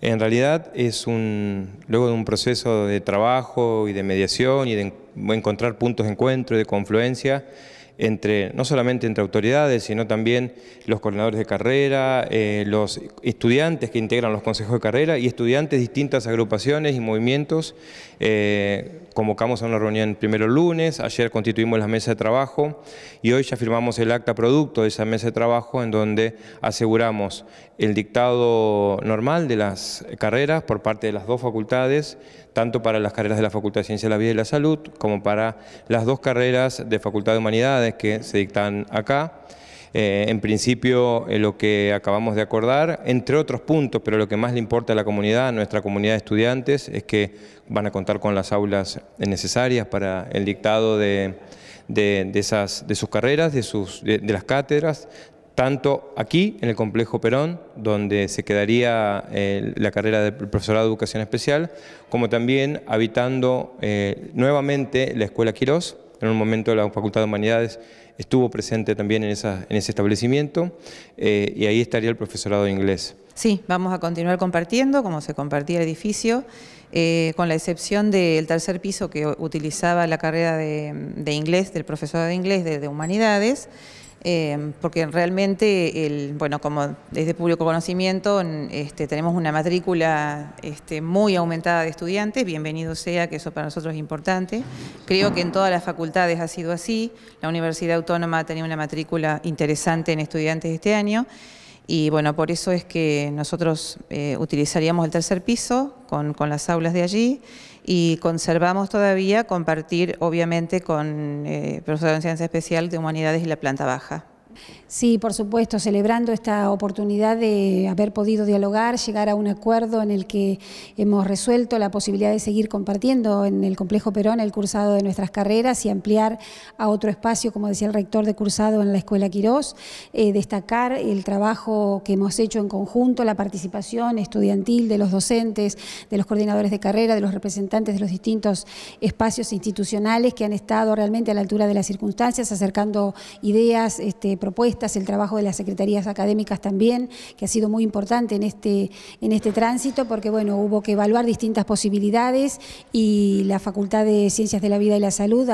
En realidad es un, luego de un proceso de trabajo y de mediación y de encontrar puntos de encuentro y de confluencia, entre, no solamente entre autoridades, sino también los coordinadores de carrera, eh, los estudiantes que integran los consejos de carrera y estudiantes de distintas agrupaciones y movimientos. Eh, convocamos a una reunión el primero lunes, ayer constituimos la mesa de trabajo y hoy ya firmamos el acta producto de esa mesa de trabajo en donde aseguramos el dictado normal de las carreras por parte de las dos facultades, tanto para las carreras de la Facultad de Ciencia de la Vida y la Salud como para las dos carreras de Facultad de Humanidades que se dictan acá. Eh, en principio, eh, lo que acabamos de acordar, entre otros puntos, pero lo que más le importa a la comunidad, a nuestra comunidad de estudiantes, es que van a contar con las aulas necesarias para el dictado de, sus carreras, de, sus, de, las cátedras, tanto aquí, en el complejo Perón, donde se quedaría eh, la carrera de profesorado de educación especial, como también habitando nuevamente la Escuela Quirós, en un momento la Facultad de Humanidades estuvo presente también en, ese establecimiento eh, y ahí estaría el profesorado de inglés. Sí, vamos a continuar compartiendo como se compartía el edificio, eh, con la excepción del tercer piso que utilizaba la carrera de, inglés, del profesorado de inglés de, de Humanidades, Em, porque realmente, bueno, como desde público conocimiento, este, tenemos una matrícula este, muy aumentada de estudiantes, bienvenido sea, que eso para nosotros es importante. Creo que en todas las facultades ha sido así, la Universidad Autónoma ha tenido una matrícula interesante en estudiantes este año, y bueno, por eso es que nosotros eh, utilizaríamos el tercer piso, con, las aulas de allí y conservamos todavía compartir, obviamente, con eh, profesor de Ciencia especial de humanidades y la planta baja. Sí, por supuesto, celebrando esta oportunidad de haber podido dialogar, llegar a un acuerdo en el que hemos resuelto la posibilidad de seguir compartiendo en el Complejo Perón el cursado de nuestras carreras y ampliar a otro espacio, como decía el rector de cursado en la Escuela Quirós, eh, destacar el trabajo que hemos hecho en conjunto, la participación estudiantil de los docentes, de los coordinadores de carrera, de los representantes de los distintos espacios institucionales que han estado realmente a la altura de las circunstancias, acercando ideas, este, propuestas, el trabajo de las secretarías académicas también, que ha sido muy importante en este, en este tránsito, porque bueno, hubo que evaluar distintas posibilidades y la Facultad de Ciencias de la Vida y la Salud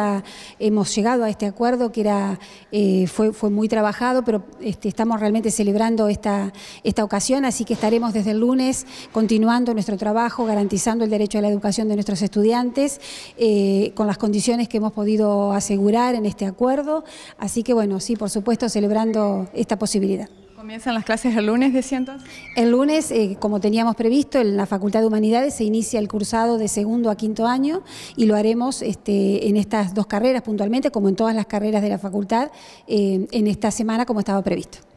hemos llegado a este acuerdo que era, eh, fue, fue muy trabajado, pero este, estamos realmente celebrando esta, esta ocasión, así que estaremos desde el lunes continuando nuestro trabajo, garantizando el derecho a la educación de nuestros estudiantes, eh, con las condiciones que hemos podido asegurar en este acuerdo. Así que bueno, sí, por supuesto, se celebrando esta posibilidad. ¿Comienzan las clases el lunes, de entonces? El lunes, eh, como teníamos previsto, en la Facultad de Humanidades se inicia el cursado de segundo a quinto año y lo haremos este, en estas dos carreras puntualmente, como en todas las carreras de la facultad, eh, en esta semana como estaba previsto.